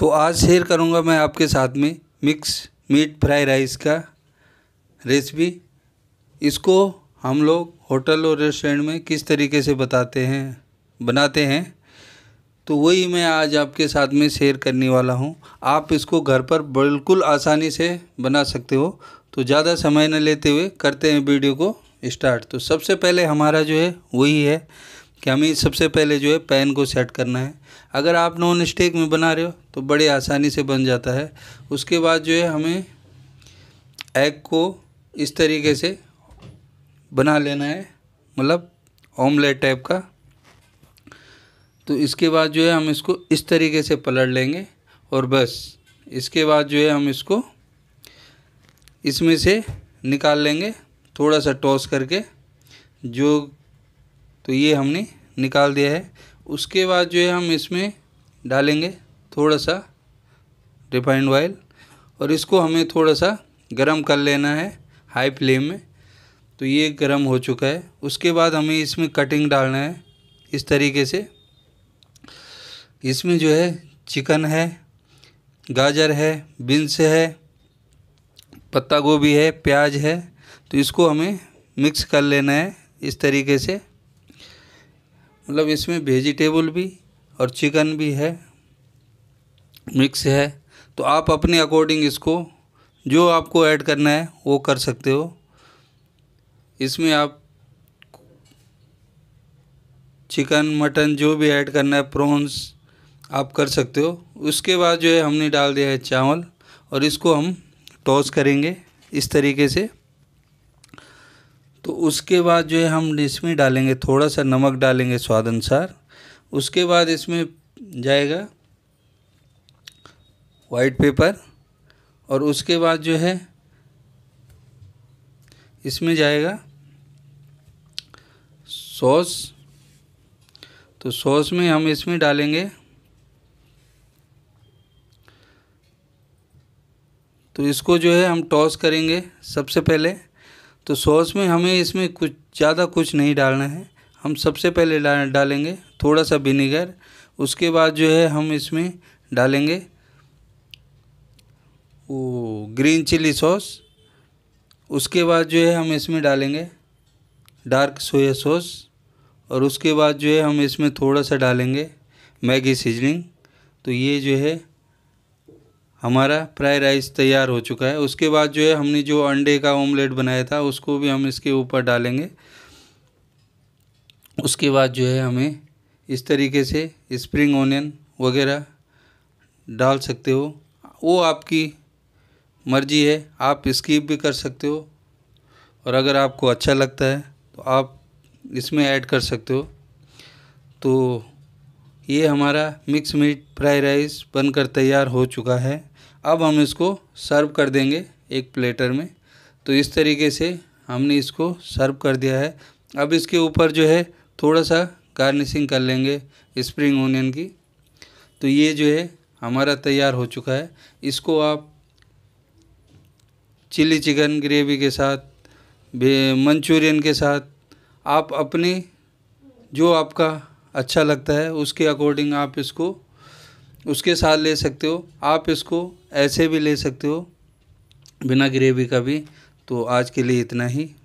तो आज शेयर करूँगा मैं आपके साथ में मिक्स मीट फ्राई राइस का रेसिपी इसको हम लोग होटल और रेस्टोरेंट में किस तरीके से बताते हैं बनाते हैं तो वही मैं आज आपके साथ में शेयर करने वाला हूँ आप इसको घर पर बिल्कुल आसानी से बना सकते हो तो ज़्यादा समय न लेते हुए करते हैं वीडियो को स्टार्ट तो सबसे पहले हमारा जो है वही है कि हमें सबसे पहले जो है पैन को सेट करना है अगर आप नॉन स्टेक में बना रहे हो तो बड़े आसानी से बन जाता है उसके बाद जो है हमें एग को इस तरीके से बना लेना है मतलब ऑमलेट टाइप का तो इसके बाद जो है हम इसको इस तरीके से पलट लेंगे और बस इसके बाद जो है हम इसको इसमें से निकाल लेंगे थोड़ा सा टॉस करके जो तो ये हमने निकाल दिया है उसके बाद जो है हम इसमें डालेंगे थोड़ा सा रिफाइंड ऑयल और इसको हमें थोड़ा सा गर्म कर लेना है हाई फ्लेम में तो ये गर्म हो चुका है उसके बाद हमें इसमें कटिंग डालना है इस तरीके से इसमें जो है चिकन है गाजर है बीन्स है पत्ता गोभी है प्याज है तो इसको हमें मिक्स कर लेना है इस तरीके से मतलब इसमें वेजिटेबल भी और चिकन भी है मिक्स है तो आप अपने अकॉर्डिंग इसको जो आपको ऐड करना है वो कर सकते हो इसमें आप चिकन मटन जो भी ऐड करना है प्रॉन्स आप कर सकते हो उसके बाद जो है हमने डाल दिया है चावल और इसको हम टॉस करेंगे इस तरीके से तो उसके बाद जो है हम इसमें डालेंगे थोड़ा सा नमक डालेंगे स्वाद अनुसार उसके बाद इसमें जाएगा वाइट पेपर और उसके बाद जो है इसमें जाएगा सॉस तो सॉस में हम इसमें डालेंगे तो इसको जो है हम टॉस करेंगे सबसे पहले तो सॉस में हमें इसमें कुछ ज़्यादा कुछ नहीं डालना है हम सबसे पहले डालेंगे थोड़ा सा विनीगर उसके बाद जो है हम इसमें डालेंगे वो ग्रीन चिली सॉस उसके बाद जो है हम इसमें डालेंगे डार्क सोया सॉस और उसके बाद जो है हम इसमें थोड़ा सा डालेंगे मैगी सीजनिंग तो ये जो है हमारा फ्राई राइस तैयार हो चुका है उसके बाद जो है हमने जो अंडे का ऑमलेट बनाया था उसको भी हम इसके ऊपर डालेंगे उसके बाद जो है हमें इस तरीके से स्प्रिंग ऑनियन वगैरह डाल सकते हो वो आपकी मर्जी है आप स्किप भी कर सकते हो और अगर आपको अच्छा लगता है तो आप इसमें ऐड कर सकते हो तो ये हमारा मिक्स मीट फ्राई राइस बनकर तैयार हो चुका है अब हम इसको सर्व कर देंगे एक प्लेटर में तो इस तरीके से हमने इसको सर्व कर दिया है अब इसके ऊपर जो है थोड़ा सा गार्निशिंग कर लेंगे स्प्रिंग ओनियन की तो ये जो है हमारा तैयार हो चुका है इसको आप चिली चिकन ग्रेवी के साथ मंचूरियन के साथ आप अपने जो आपका अच्छा लगता है उसके अकॉर्डिंग आप इसको उसके साथ ले सकते हो आप इसको ऐसे भी ले सकते हो बिना ग्रेवी का भी तो आज के लिए इतना ही